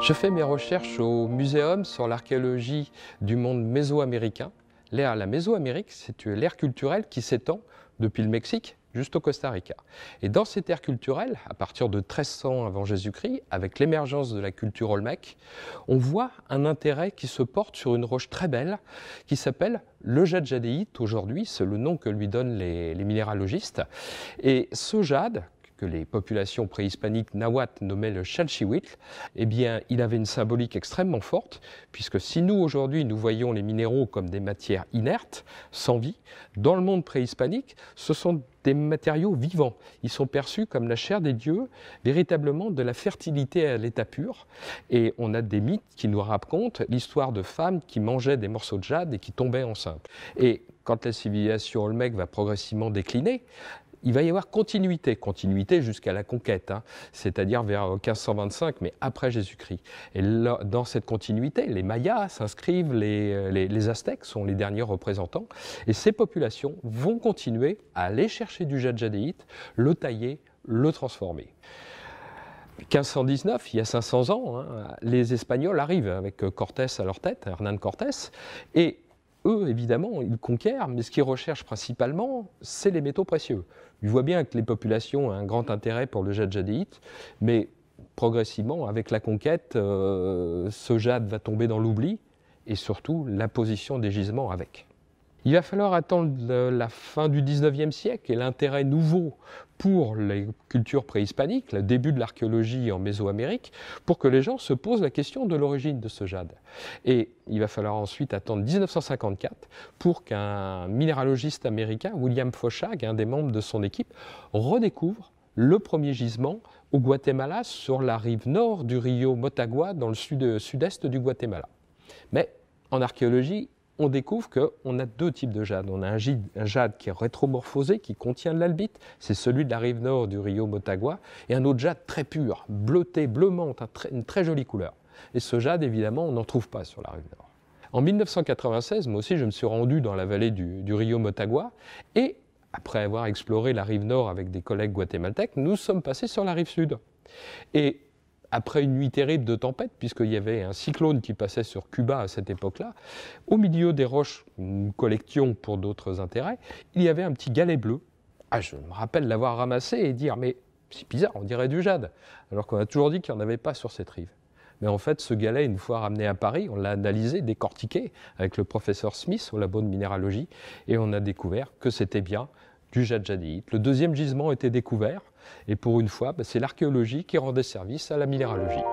Je fais mes recherches au muséum sur l'archéologie du monde mésoaméricain. L'ère la Mésoamérique, c'est l'ère culturelle qui s'étend depuis le Mexique jusqu'au Costa Rica. Et dans cette ère culturelle, à partir de 1300 avant Jésus-Christ, avec l'émergence de la culture olmèque, on voit un intérêt qui se porte sur une roche très belle qui s'appelle le jade jadéite aujourd'hui, c'est le nom que lui donnent les, les minéralogistes. Et ce jade, que les populations préhispaniques nahuatl nommaient le chalchihuitl, eh bien, il avait une symbolique extrêmement forte, puisque si nous, aujourd'hui, nous voyons les minéraux comme des matières inertes, sans vie, dans le monde préhispanique, ce sont des matériaux vivants. Ils sont perçus comme la chair des dieux, véritablement de la fertilité à l'état pur. Et on a des mythes qui nous racontent l'histoire de femmes qui mangeaient des morceaux de jade et qui tombaient enceintes. Et quand la civilisation olmèque va progressivement décliner, il va y avoir continuité, continuité jusqu'à la conquête, hein, c'est-à-dire vers 1525, euh, mais après Jésus-Christ. Et dans cette continuité, les Mayas s'inscrivent, euh, les, Aztèques sont les derniers représentants, et ces populations vont continuer à aller chercher du jadjadéite, le tailler, le transformer. 1519, il y a 500 ans, hein, les Espagnols arrivent avec euh, Cortés à leur tête, Hernán Cortés, et eux, évidemment, ils conquièrent, mais ce qu'ils recherchent principalement, c'est les métaux précieux. Ils voient bien que les populations ont un grand intérêt pour le jade jadéite, mais progressivement, avec la conquête, euh, ce jade va tomber dans l'oubli, et surtout la position des gisements avec. Il va falloir attendre la fin du 19e siècle et l'intérêt nouveau pour les cultures préhispaniques, le début de l'archéologie en Mésoamérique, pour que les gens se posent la question de l'origine de ce jade. Et il va falloir ensuite attendre 1954 pour qu'un minéralogiste américain, William Fauchag, un des membres de son équipe, redécouvre le premier gisement au Guatemala sur la rive nord du rio Motagua dans le sud-est du Guatemala. Mais en archéologie, on découvre qu'on a deux types de jade. On a un, jade qui est rétromorphosé, qui contient de l'albite, c'est celui de la rive nord du Rio Motagua, et un autre jade très pur, bleuté, bleu menthe, une très jolie couleur. Et ce jade, évidemment, on n'en trouve pas sur la rive nord. En 1996, moi aussi, je me suis rendu dans la vallée du, Rio Motagua, et après avoir exploré la rive nord avec des collègues guatémaltèques, nous sommes passés sur la rive sud. Et après une nuit terrible de tempête, puisqu'il y avait un cyclone qui passait sur Cuba à cette époque-là, au milieu des roches, une collection pour d'autres intérêts, il y avait un petit galet bleu. Ah, je me rappelle l'avoir ramassé et dire, mais c'est bizarre, on dirait du jade, alors qu'on a toujours dit qu'il n'y en avait pas sur cette rive. Mais en fait, ce galet, une fois ramené à Paris, on l'a analysé, décortiqué avec le professeur Smith au labo de minéralogie, et on a découvert que c'était bien du jadite. Le deuxième gisement était découvert et pour une fois, bah, c'est l'archéologie qui rendait service à la minéralogie.